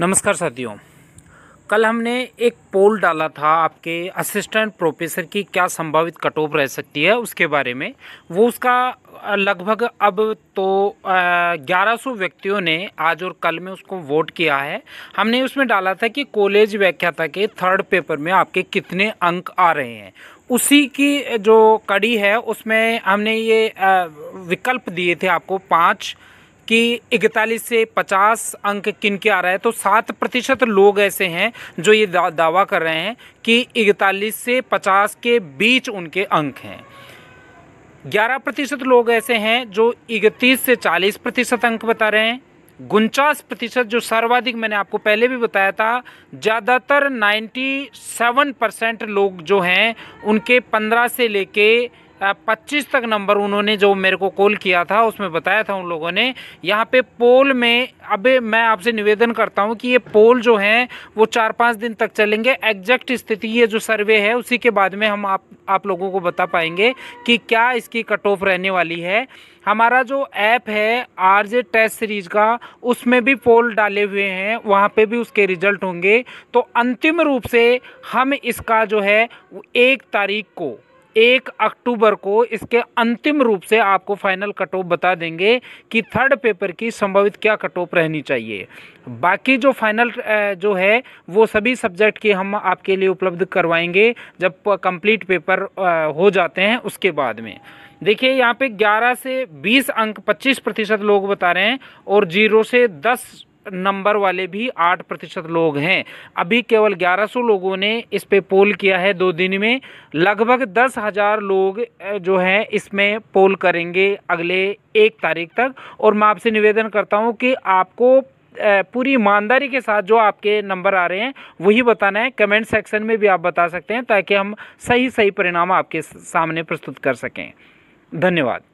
नमस्कार साथियों कल हमने एक पोल डाला था आपके असिस्टेंट प्रोफेसर की क्या संभावित कट ऑफ रह सकती है उसके बारे में वो उसका लगभग अब तो 1100 व्यक्तियों ने आज और कल में उसको वोट किया है हमने उसमें डाला था कि कॉलेज व्याख्याता के थर्ड पेपर में आपके कितने अंक आ रहे हैं उसी की जो कड़ी है उसमें हमने ये विकल्प दिए थे आपको पाँच कि 41 से 50 अंक किन के आ रहा है तो सात प्रतिशत लोग ऐसे हैं जो ये दा, दावा कर रहे हैं कि 41 से 50 के बीच उनके अंक हैं ग्यारह प्रतिशत लोग ऐसे हैं जो इकतीस से चालीस प्रतिशत अंक बता रहे हैं उनचास प्रतिशत जो सर्वाधिक मैंने आपको पहले भी बताया था ज़्यादातर 97 परसेंट लोग जो हैं उनके 15 से लेके पच्चीस तक नंबर उन्होंने जो मेरे को कॉल किया था उसमें बताया था उन लोगों ने यहाँ पे पोल में अब मैं आपसे निवेदन करता हूँ कि ये पोल जो हैं वो चार पाँच दिन तक चलेंगे एग्जैक्ट स्थिति ये जो सर्वे है उसी के बाद में हम आप आप लोगों को बता पाएंगे कि क्या इसकी कट ऑफ रहने वाली है हमारा जो ऐप है आर जे टेस्ट सीरीज का उसमें भी पोल डाले हुए हैं वहाँ पे भी उसके रिजल्ट होंगे तो अंतिम रूप से हम इसका जो है एक तारीख को एक अक्टूबर को इसके अंतिम रूप से आपको फाइनल कट ऑफ बता देंगे कि थर्ड पेपर की संभावित क्या कट ऑफ रहनी चाहिए बाकी जो फाइनल जो है वो सभी सब्जेक्ट के हम आपके लिए उपलब्ध करवाएंगे जब कंप्लीट पेपर हो जाते हैं उसके बाद में देखिए यहाँ पे 11 से 20 अंक 25 प्रतिशत लोग बता रहे हैं और जीरो से दस नंबर वाले भी आठ प्रतिशत लोग हैं अभी केवल ग्यारह सौ लोगों ने इस पे पोल किया है दो दिन में लगभग दस हज़ार लोग जो हैं इसमें पोल करेंगे अगले एक तारीख तक और मैं आपसे निवेदन करता हूँ कि आपको पूरी ईमानदारी के साथ जो आपके नंबर आ रहे हैं वही बताना है कमेंट सेक्शन में भी आप बता सकते हैं ताकि हम सही सही परिणाम आपके सामने प्रस्तुत कर सकें धन्यवाद